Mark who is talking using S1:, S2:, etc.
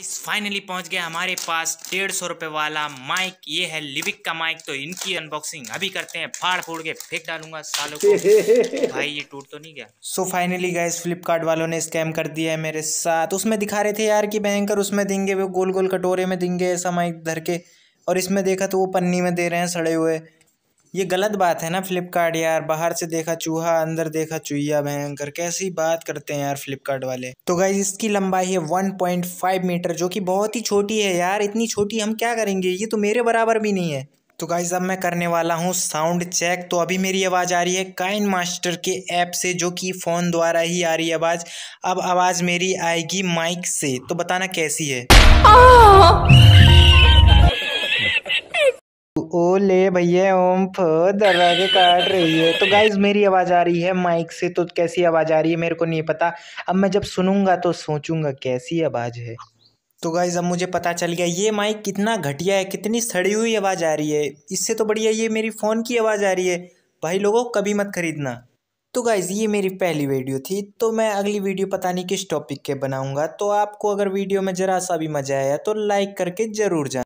S1: इस फाइनली पहुंच गया हमारे पास डेढ़ सौ रुपए वाला माइक ये है लिविक का माइक तो इनकी अनबॉक्सिंग अभी करते हैं फाड़ फोड़ के फेंक डालूंगा सालों को भाई ये टूट तो नहीं गया
S2: सो फाइनली गए फ्लिपकार्ट वालों ने स्कैम कर दिया है मेरे साथ तो उसमें दिखा रहे थे यार कि बैंकर उसमें देंगे वो गोल गोल कटोरे में देंगे ऐसा माइक धर के और इसमें देखा तो वो पन्नी में दे रहे हैं सड़े हुए ये गलत बात है ना फ्लिपकार्ट यार बाहर से देखा चूहा अंदर देखा चूहिया भयंकर कैसी बात करते हैं यार फ्लिपकार्ट वाले तो गाइज इसकी लंबाई है 1.5 मीटर जो कि बहुत ही छोटी है यार इतनी छोटी हम क्या करेंगे ये तो मेरे बराबर भी नहीं है तो गाइज अब मैं करने वाला हूँ साउंड चेक तो अभी मेरी आवाज़ आ रही है काइन मास्टर के ऐप से जो कि फ़ोन द्वारा ही आ रही है आवाज़ अब आवाज़ मेरी आएगी माइक से तो बताना कैसी
S1: है
S2: ओ ले भैया ओम दरवाजे काट रही है तो गाइज मेरी आवाज़ आ रही है माइक से तो कैसी आवाज़ आ रही है मेरे को नहीं पता अब मैं जब सुनूंगा तो सोचूंगा कैसी आवाज़ है तो गाइज अब मुझे पता चल गया ये माइक कितना घटिया है कितनी सड़ी हुई आवाज़ आ रही है इससे तो बढ़िया ये मेरी फ़ोन की आवाज़ आ रही है भाई लोगों कभी मत खरीदना तो गाइज़ ये मेरी पहली वीडियो थी तो मैं अगली वीडियो पता नहीं किस टॉपिक के बनाऊंगा तो आपको अगर वीडियो में ज़रा सा भी मज़ा आया तो लाइक करके ज़रूर जाना